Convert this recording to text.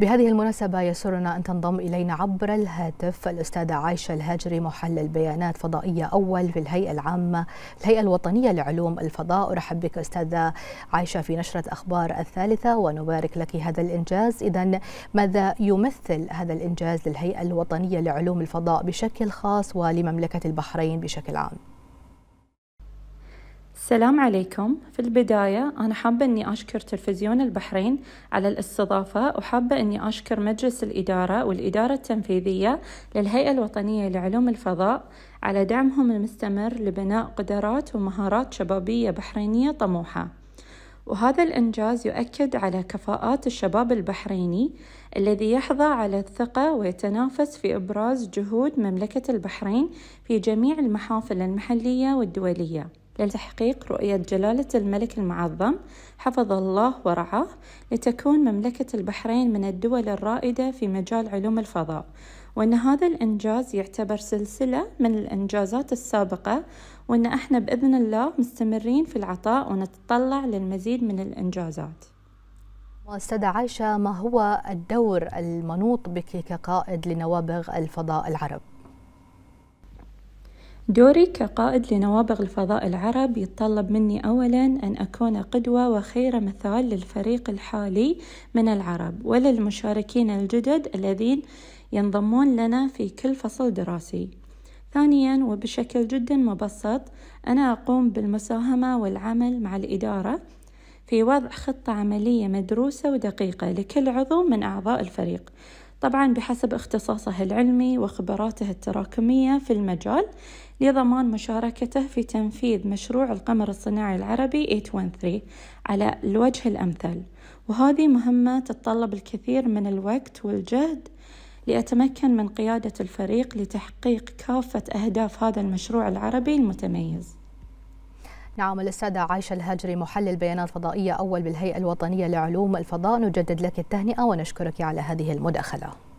بهذه المناسبة يسرنا أن تنضم إلينا عبر الهاتف الأستاذة عايشة الهاجري محلل بيانات فضائية أول في الهيئة العامة الهيئة الوطنية لعلوم الفضاء أرحب بك أستاذة عايشة في نشرة أخبار الثالثة ونبارك لك هذا الإنجاز إذا ماذا يمثل هذا الإنجاز للهيئة الوطنية لعلوم الفضاء بشكل خاص ولمملكة البحرين بشكل عام؟ السلام عليكم في البداية أنا حابة أني أشكر تلفزيون البحرين على الاستضافة وحابة أني أشكر مجلس الإدارة والإدارة التنفيذية للهيئة الوطنية لعلوم الفضاء على دعمهم المستمر لبناء قدرات ومهارات شبابية بحرينية طموحة وهذا الإنجاز يؤكد على كفاءات الشباب البحريني الذي يحظى على الثقة ويتنافس في إبراز جهود مملكة البحرين في جميع المحافل المحلية والدولية لتحقيق رؤية جلالة الملك المعظم حفظ الله ورعاه لتكون مملكة البحرين من الدول الرائدة في مجال علوم الفضاء وأن هذا الإنجاز يعتبر سلسلة من الإنجازات السابقة وأن إحنا بإذن الله مستمرين في العطاء ونتطلع للمزيد من الإنجازات أستاذة عايشة ما هو الدور المنوط بك كقائد لنوابغ الفضاء العرب؟ دوري كقائد لنوابغ الفضاء العرب يتطلب مني أولا أن أكون قدوة وخير مثال للفريق الحالي من العرب وللمشاركين الجدد الذين ينضمون لنا في كل فصل دراسي ثانيا وبشكل جدا مبسط أنا أقوم بالمساهمة والعمل مع الإدارة في وضع خطة عملية مدروسة ودقيقة لكل عضو من أعضاء الفريق طبعا بحسب اختصاصه العلمي وخبراته التراكمية في المجال لضمان مشاركته في تنفيذ مشروع القمر الصناعي العربي 813 على الوجه الأمثل وهذه مهمة تتطلب الكثير من الوقت والجهد لأتمكن من قيادة الفريق لتحقيق كافة أهداف هذا المشروع العربي المتميز نعم الأستاذة عايشة الهجري محلل بيانات فضائية أول بالهيئة الوطنية لعلوم الفضاء نجدد لك التهنئة ونشكرك على هذه المداخلة